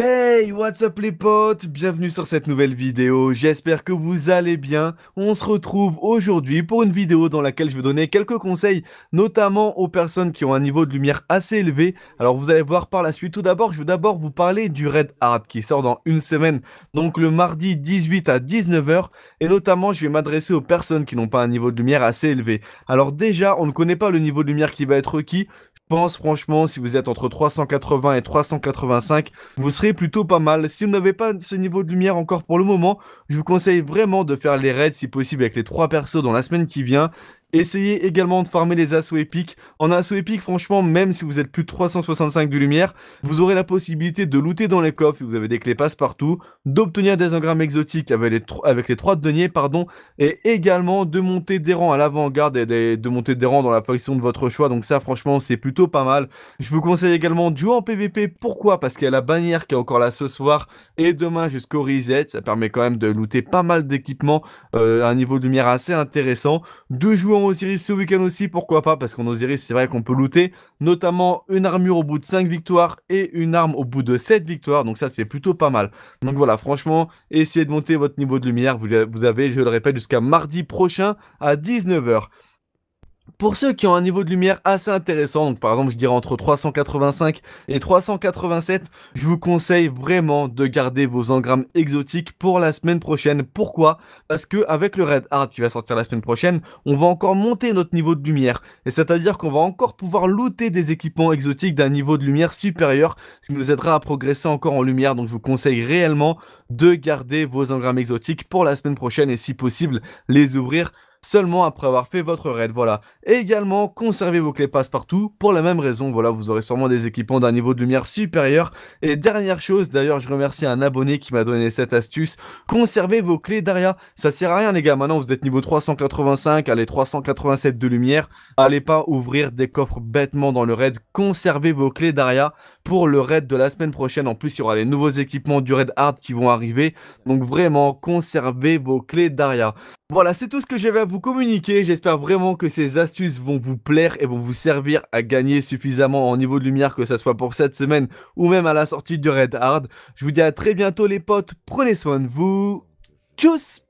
Hey, what's up les potes Bienvenue sur cette nouvelle vidéo, j'espère que vous allez bien. On se retrouve aujourd'hui pour une vidéo dans laquelle je vais donner quelques conseils, notamment aux personnes qui ont un niveau de lumière assez élevé. Alors vous allez voir par la suite. Tout d'abord, je veux d'abord vous parler du Red Hard qui sort dans une semaine, donc le mardi 18 à 19h. Et notamment, je vais m'adresser aux personnes qui n'ont pas un niveau de lumière assez élevé. Alors déjà, on ne connaît pas le niveau de lumière qui va être requis. Je pense franchement, si vous êtes entre 380 et 385, vous serez plutôt pas mal. Si vous n'avez pas ce niveau de lumière encore pour le moment, je vous conseille vraiment de faire les raids si possible avec les trois persos dans la semaine qui vient. Essayez également de farmer les assauts épiques. En assaut épique, franchement, même si vous êtes plus de 365 de lumière, vous aurez la possibilité de looter dans les coffres si vous avez des clés passe-partout, d'obtenir des engrammes exotiques avec les, avec les 3 deniers, pardon, et également de monter des rangs à l'avant-garde et de monter des rangs dans la position de votre choix. Donc ça, franchement, c'est plutôt pas mal. Je vous conseille également de jouer en PvP. Pourquoi Parce qu'il y a la bannière qui est encore là ce soir et demain jusqu'au reset. Ça permet quand même de looter pas mal d'équipements, euh, à un niveau de lumière assez intéressant. De jouer Osiris ce week-end aussi, pourquoi pas, parce qu'en Osiris, c'est vrai qu'on peut looter, notamment une armure au bout de 5 victoires et une arme au bout de 7 victoires, donc ça c'est plutôt pas mal. Donc voilà, franchement, essayez de monter votre niveau de lumière, vous, vous avez, je le répète, jusqu'à mardi prochain à 19h. Pour ceux qui ont un niveau de lumière assez intéressant, donc par exemple je dirais entre 385 et 387, je vous conseille vraiment de garder vos engrammes exotiques pour la semaine prochaine. Pourquoi Parce que avec le Red Hard qui va sortir la semaine prochaine, on va encore monter notre niveau de lumière. Et c'est-à-dire qu'on va encore pouvoir looter des équipements exotiques d'un niveau de lumière supérieur, ce qui nous aidera à progresser encore en lumière. Donc je vous conseille réellement de garder vos engrammes exotiques pour la semaine prochaine et si possible les ouvrir seulement après avoir fait votre raid, voilà. Et également, conservez vos clés passe partout pour la même raison, voilà, vous aurez sûrement des équipements d'un niveau de lumière supérieur. Et dernière chose, d'ailleurs, je remercie un abonné qui m'a donné cette astuce, conservez vos clés d'Aria. Ça sert à rien, les gars, maintenant vous êtes niveau 385, allez 387 de lumière, allez pas ouvrir des coffres bêtement dans le raid, conservez vos clés d'Aria pour le raid de la semaine prochaine. En plus, il y aura les nouveaux équipements du raid hard qui vont arriver, donc vraiment, conservez vos clés d'Aria. Voilà, c'est tout ce que j'avais à vous communiquer. J'espère vraiment que ces astuces vont vous plaire et vont vous servir à gagner suffisamment en niveau de lumière, que ce soit pour cette semaine ou même à la sortie du Red Hard. Je vous dis à très bientôt les potes, prenez soin de vous. Tchuss